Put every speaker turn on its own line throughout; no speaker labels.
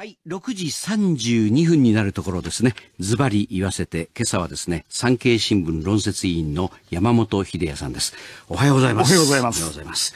はい、6時32分になるところですね。ズバリ言わせて、今朝はですね、産経新聞論説委員の山本秀也さんです。おはようございます。おはようございます。おはようございます。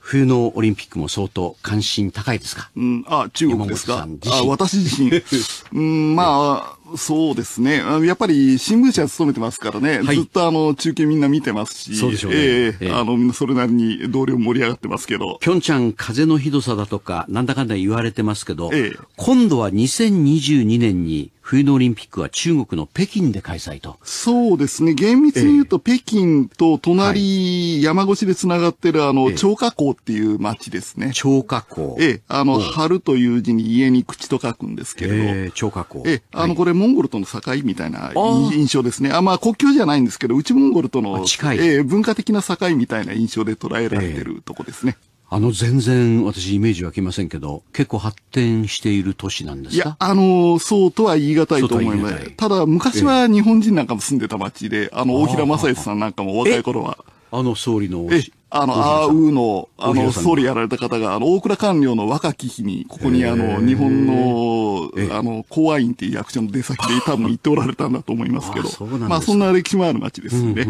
冬のオリンピックも相当関心高いですかうん、あ、中国ですかあ、私自身。
うん、まあ、そうですね。やっぱり新聞社勤めてますからね、はい、ずっとあの、中継みんな見てますし、そうでしょうね。えー、
えー、あの、みんなそれなりに同僚盛り上がってますけど。ピョンチャン風のひどさだとか、なんだかんだ言われてますけど、えー、今度は2022年に冬のオリンピックは中国の北京で開催と。
そうですね。厳密に言うと、北京と隣、山越しで繋がってるあの、張家口っていう町ですね。張家口。ええー、あの、春という字に家に口と書くんです
けれど。ええ、張
家口。ええー、あの、これ、モンゴルとの境みたいな印象ですね。あまあ、国境じゃないんですけど、内モンゴルとの、近
いえー、文化的な境みたいな印象で捉えられてるとこですね。あの全然私イメージ湧きませんけど、結構発展している都市なんですかい
や、あの、そうとは言い難いと思います。ただ、昔は日本人なんかも住んでた町で、あの、大平正義さんなんかも若い頃は
あの総理のあの、あうの、あの、総理や
られた方が、あの、大倉官僚の若き日に、ここにあの、日本の、あの、公安院っていう役所の出先で多分行っておられたんだと思いますけど、あまあ、そんな歴
史もある街ですよね。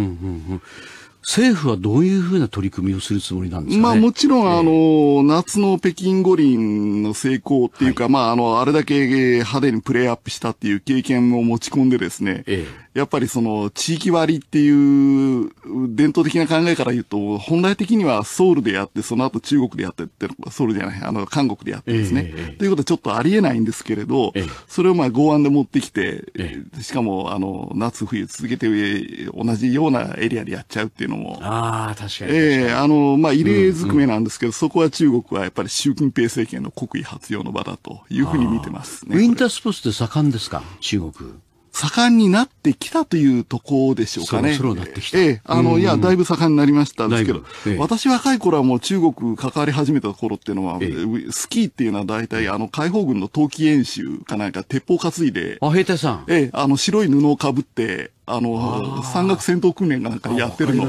政府はどういうふうな取り組みをするつもりなんですか、ね、まあも
ちろん、あの、夏の北京五輪の成功っていうか、まああの、あれだけ派手にプレイアップしたっていう経験を持ち込んでですね、ええやっぱりその地域割っていう伝統的な考えから言うと、本来的にはソウルでやって、その後中国でやってって、ソウルじゃない、あの、韓国でやってですね。えー、ということはちょっとありえないんですけれど、えー、それをまあ豪腕で持ってきて、えー、しかもあの、夏冬続けて同じようなエリアでやっちゃうっていうのも。
ああ、確かにええ
ー、あの、まあ異例ずくめなんですけど、うんうん、そこは中国はやっぱり習近平政権の国威発揚の場だというふうに見てますね。ウィンタースポーツって
盛んですか中国。盛んになってきたと
いうとこでしょうかね。そそなってきた。ええ、あの、いや、だいぶ盛んになりましたんですけど、ええ、私若い頃はもう中国関わり始めた頃っていうのは、え、スキーっていうのは大体あの、解放軍の冬季演習かなんか鉄砲担いで、あ、兵隊さん。ええ、あの、白い布をかぶって、あの、山岳戦闘訓練がなん
かやってるの。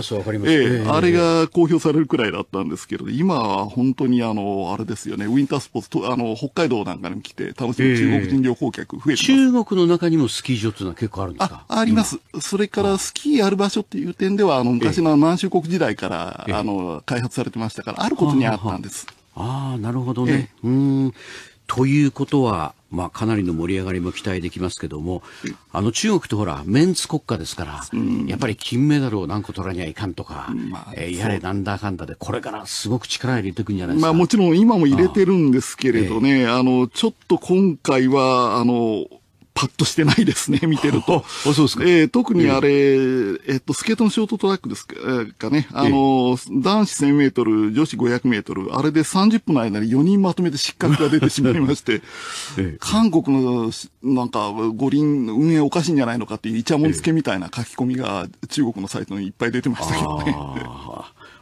ええ、あれ
が公表されるくらいだったんですけど、今は本当にあの、あれですよね、ウィンタースポーツと、あの、北海道なんかに来て楽
しむ中国人旅行客増えてえー、中国の中にもスキー場っていうのは結構あるんですか
ああります。それからスキーある場所っていう点では、あの、昔の満州国時代から、
えー、あの、開発されてましたから、あることにあったんです。ああ、なるほどね。うん。ということは、まあ、かなりの盛り上がりも期待できますけども、あの中国ってほら、メンツ国家ですから、うん、やっぱり金メダルを何個取らにはいかんとか、まあ、えやれなんだかんだで、これからすごく力入れていくんじゃないですか。まあ、もちろん今も入れて
るんですけれどね、あああの、ちょっと今回は、あの、パッとしてないですね、見てると。あ、そうですか。えー、特にあれ、えー、えー、っと、スケートのショートトラックですか、えー、かね。あの、えー、男子1000メートル、女子500メートル、あれで30分の間に4人まとめて失格が出てしまいまして えー、韓国の、なんか、五輪運営おかしいんじゃないのかっていうイチャモン付けみた
いな書き込みが中国のサイトにいっぱい出てましたけどね。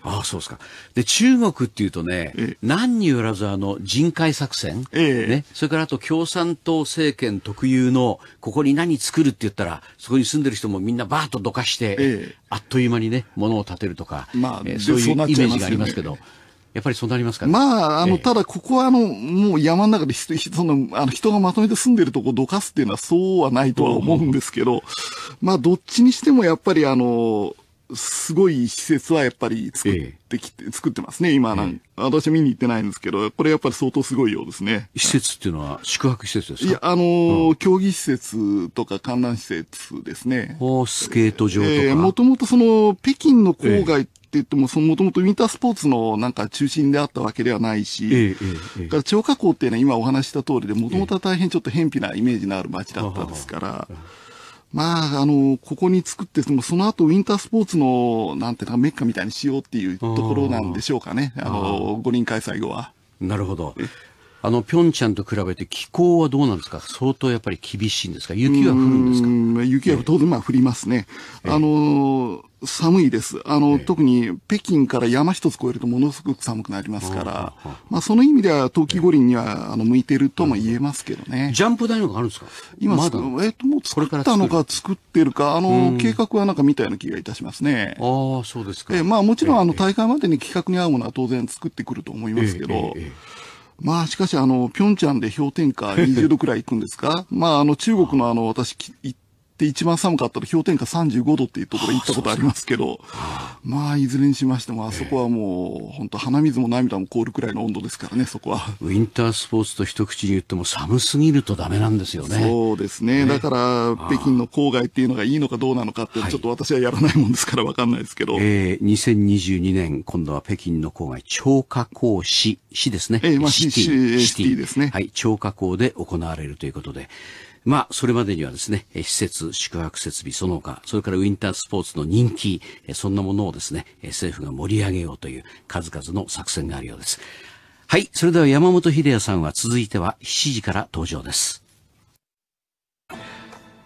ああ、そうですか。で、中国っていうとね、ええ、何によらずあの、人海作戦、ええ、ね、それからあと共産党政権特有の、ここに何作るって言ったら、そこに住んでる人もみんなバーッとどかして、え、え、あっという間にね、物を建てるとか、まあ、えー、そういうイメージがありますけど、やっぱりそうなりますかね。まあ、あの、
ただ、ここは、あの、もう山の中で、その、あの、人がまとめて住んでるとこどかすっていうのは、そうはないとは思うんですけど、まあ、どっちにしても、やっぱり、あの、すごい施設はやっぱり作ってきて、ええ、作ってますね、今なん、え、私見に行ってないんですけど、これやっぱり相当すごいようですね。
施設っていうのは宿泊施設ですかいや、あのー
うん、競技施設とか観覧施設ですね。
おスケート場とか。も
ともとその、北京の郊外って言っても、そのもともとウィンタースポーツのなんか中心であったわけではないし、えええ、から超加工っていうのは今お話した通りで、もともとは大変ちょっと偏僻なイメージのある街だったですから、まあ、あの、ここに作って、そのその後ウィンタースポーツの、なんていうか、メッカみたいにしようっていうところなんでし
ょうかね。あの、五輪開催後は。なるほど。あの、ピョンチャンと比べて気候はどうなんですか相当やっぱり厳しいんですか雪は降るんです
か雪は当然まあ降りますね。あのー、寒いです。あの、特に北京から山一つ越えるとものすごく寒くなりますから、まあその意味では冬季五輪には、あの、向いてるとも言えますけどね。ジャンプ台のがあるんですか今、まだえっ、と、もう作ったのか作ってるか、あの、計画はなんか見たような気がいたしますね。ああ、そうですか。えー、まあもちろんあの大会までに企画に合うものは当然作ってくると思いますけど、まあ、しかし、あの、ピョンチャンで氷点下20度くらい行くんですか まあ、あの、中国のあの、私、行っって一番寒かったら氷点下35度っていうところ行ったことありますけど、まあ、いずれにしましても、あそこはもう、本当鼻水も涙も凍るくらいの温度ですからね、そこは。
ウィンタースポーツと一口に言っても寒すぎるとダメなんですよね。そう
ですね。だから、北京の郊外っていうのがいいのかどうなのかって、ちょっと私はやらな
いもんですからわかんないですけど。えー、2022年、今度は北京の郊外、超家口市、市ですね。えー、まあ、シティ。シティですね。はい、超家口で行われるということで。まあ、それまでにはですね、施設、宿泊設備、その他、それからウィンタースポーツの人気、そんなものをですね、政府が盛り上げようという数々の作戦があるようです。はい、それでは山本秀也さんは続いては7時から登場です。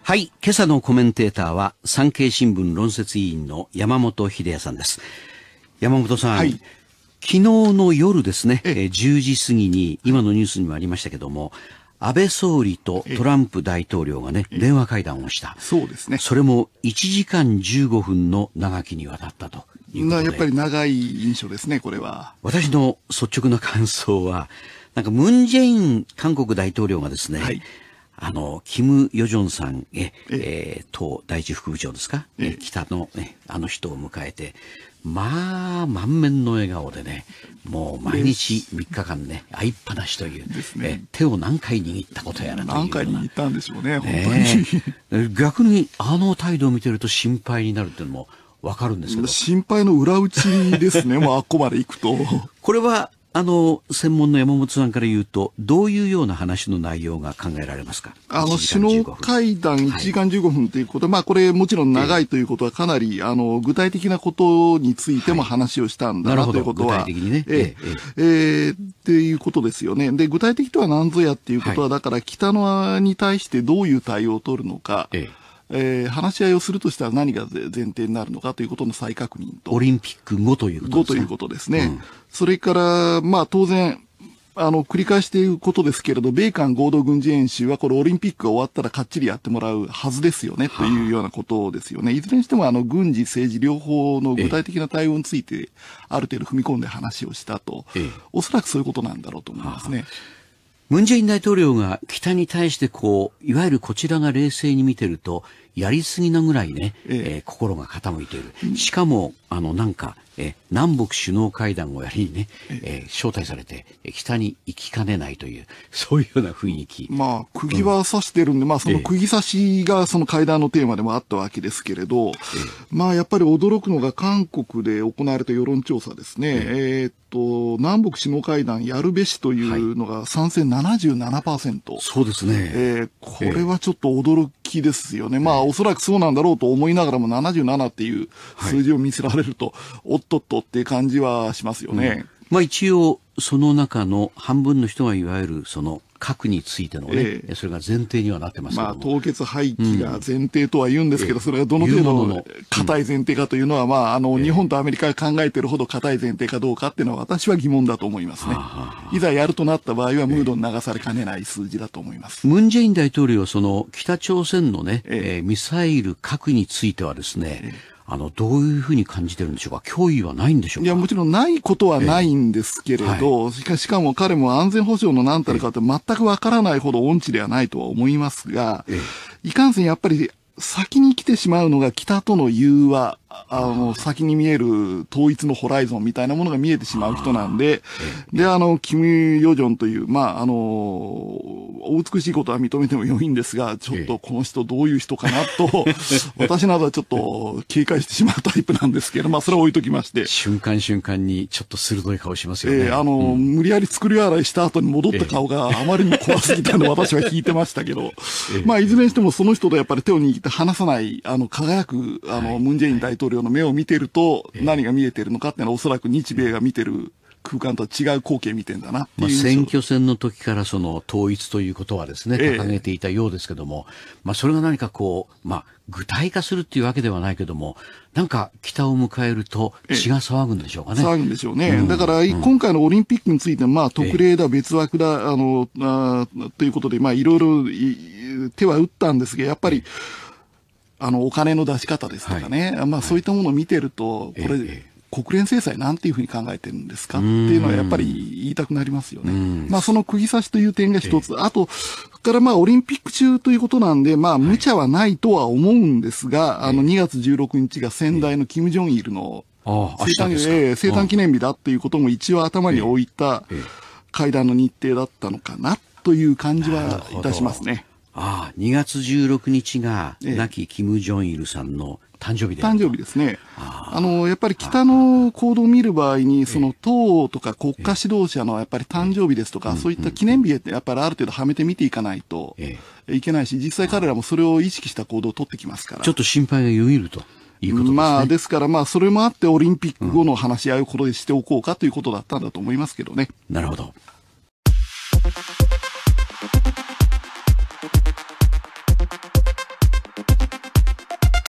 はい、今朝のコメンテーターは産経新聞論説委員の山本秀也さんです。山本さん、はい昨日の夜ですね、10時過ぎに、今のニュースにもありましたけども、安倍総理とトランプ大統領がね、電話会談をした。そうですね。それも1時間15分の長きにわたったということで。やっぱり長い印象ですね、これは。私の率直な感想は、なんかムンジェイン韓国大統領がですね、はい、あの、キム・ヨジョンさんへ、ええ党第一副部長ですか、ええ、北の、ね、あの人を迎えて、まあ満面の笑顔でねもう毎日3日間ね会いっぱなしという、ね、手を何回握ったことやらと何回握ったんでしょうね本当に、逆にあの態度を見てると心配になるっていうのもわかるんですけど心配の裏打ちですねもうあっこまで行くと これはあの、専門の山本さんから言うと、どういうような話の内容が考えられますか
あの、首脳会談1時間15分ということ、はい、まあこれもちろん長いということはかなり、あの、具体的なことについても話をしたんだな、はい、ということは。具体的にね。ええええっていうことですよね。で、具体的とは何ぞやっていうことは、はい、だから北のに対してどういう対応を取るのか。ええー、話し合いをするとしたら何が前提になるのかということの再確認
と。オリンピック後ということですね。後ということですね。うん、
それから、まあ当然、あの、繰り返していることですけれど、米韓合同軍事演習はこれオリンピックが終わったらかっちりやってもらうはずですよね、というようなことですよね。いずれにしてもあの、軍事、政治両方の具体的な対応について、ある程度踏み込んで話
をしたと、おそらくそういうことなんだろうと思いますね。ムン・ジェイン大統領が北に対してこう、いわゆるこちらが冷静に見てると、やりすぎなぐらいね、えええー、心が傾いている。しかも、あの、なんか、え南北首脳会談をやりね、えー、招待されて北に行きかねないという そういうような雰囲気まあ釘は
刺してるんで、うん、まあその釘
刺しがその会談のテーマでもあったわけですけれ
ど、まあやっぱり驚くのが韓国で行われた世論調査ですね、えー、っと南北首脳会談やるべしというのが賛成77%、はい、そうですね、えー、これはちょっと驚きですよね、まあおそらくそうなんだろうと思いながらも77っていう数字を見せられると、はいとっとって感じはしますよね。うん、
まあ一応、その中の半分の人がいわゆるその核についてのね、えそれが前提にはなってますまあ、
凍結廃棄が前提とは言うんですけど、うん、それがどの程度の硬い前提かというのは、まあ、あの、日本とアメリカが考えてるほど硬い前提かどうかっていうのは、私は疑問だと思いますね。いざやるとなった場合は、ムードに流されかねない数字だと思
います。ムンジェイン大統領、その、北朝鮮のね、ええミサイル核についてはですね、あの、どういうふうに感じてるんでしょうか脅威はないんでしょうかいや、もちろんないことは
ないんですけれど、えーはい、しかも彼も安全保障の何たるかって全くわからないほど音痴ではないとは思いますが、えー、いかんせんやっぱり先に来てしまうのが北との融和あの、先に見える統一のホライゾンみたいなものが見えてしまう人なんで、で、あの、キム・ヨジョンという、まあ、あの、お美しいことは認めても良いんですが、ちょっとこの人どういう人かなと、私などはちょっと警戒してしまうタイプなんですけど、まあ、それは置いときまして。瞬間瞬間にちょっと鋭
い顔しますよね。えー、あの、う
ん、無理やり作り笑いした後に戻った顔があまりに怖すぎたので、私は聞いてましたけど、まあ、いずれにしてもその人とやっぱり手を握って離さない、あの、輝く、あの、ムンジェイン大統領統領の目を見てると、何が見えてるのかっていうのは、おそらく日米が見てる空間とは違う光景見てんだなまあ、選
挙戦の時からその統一ということはですね、掲げていたようですけども、ええ、まあ、それが何かこう、まあ、具体化するっていうわけではないけども、なんか北を迎えると血が騒ぐんでしょうかね。え、騒ぐんでしょうね。うん、だから、今
回のオリンピックについて、まあ、特例だ、別枠だ、あの、あということで、まあ、いろいろ手は打ったんですが、やっぱり、あの、お金の出し方ですとかね、はい、まあそういったものを見てると、これ、国連制裁なんていうふうに考えてるんですかっていうのはやっぱり言いたくなりますよね。まあその釘刺しという点が一つ。あと、からまあオリンピック中ということなんで、まあ無茶はないとは思うんですが、はい、あの2月16日が仙台のキム・ジョンイルの
生誕,、え生誕記
念日だっていうことも
一応頭に置いた会談の日程だったのか
なという感じは
いたしますね。ああ2月16日が亡き金正日さんの誕生日誕生日ですね。あの、やっぱり北の行動を見る場合に、その
党とか国家指導者のやっぱり誕生日ですとか、そういった記念日ってやっぱりある程度はめて見ていかないといけないし、実際彼らもそれを意識した行動を取ってきますか
ら。ちょっと心配がよぎると。いいね、まあ、
ですから、まあ、それもあって、オリンピック後の話し合いをこれでしておこうかということだったんだと思いますけどね。
なるほど。